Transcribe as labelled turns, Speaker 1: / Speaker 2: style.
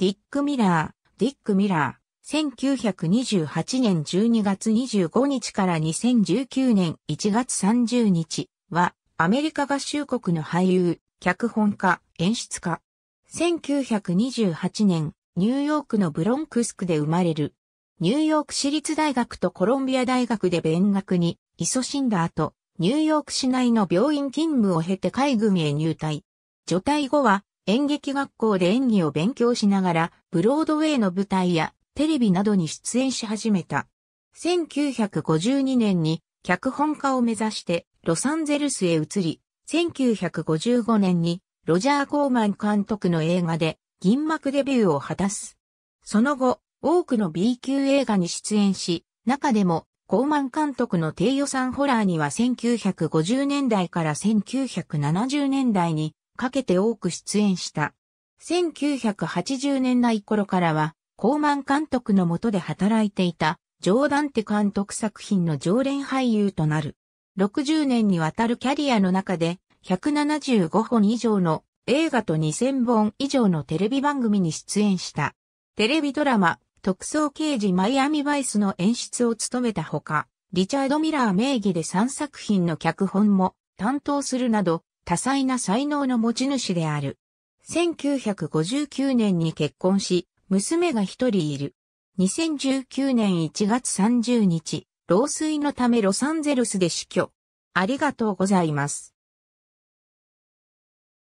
Speaker 1: ディッ
Speaker 2: ク・ミラー、ディック・ミラー、1928年12月25日から2019年1月30日は、アメリカ合衆国の俳優、脚本家、演出家。1928年、ニューヨークのブロンクスクで生まれる。ニューヨーク市立大学とコロンビア大学で勉学に、勤しんだ後、ニューヨーク市内の病院勤務を経て海軍へ入隊。除隊後は、演劇学校で演技を勉強しながら、ブロードウェイの舞台やテレビなどに出演し始めた。1952年に脚本家を目指してロサンゼルスへ移り、1955年にロジャー・コーマン監督の映画で銀幕デビューを果たす。その後、多くの B 級映画に出演し、中でもコーマン監督の低予算ホラーには1950年代から1970年代にかけて多く出演した。1980年代頃からは、コーマン監督の下で働いていた、ジョーダンテ監督作品の常連俳優となる。60年にわたるキャリアの中で、175本以上の映画と2000本以上のテレビ番組に出演した。テレビドラマ、特捜刑事マイアミバイスの演出を務めたほか、リチャード・ミラー名義で3作品の脚本も担当するなど、多彩な才能の持ち主である。1959年に結婚し、娘が一人いる。2019年1月30日、老衰のためロサンゼルスで死去。ありがとうございます。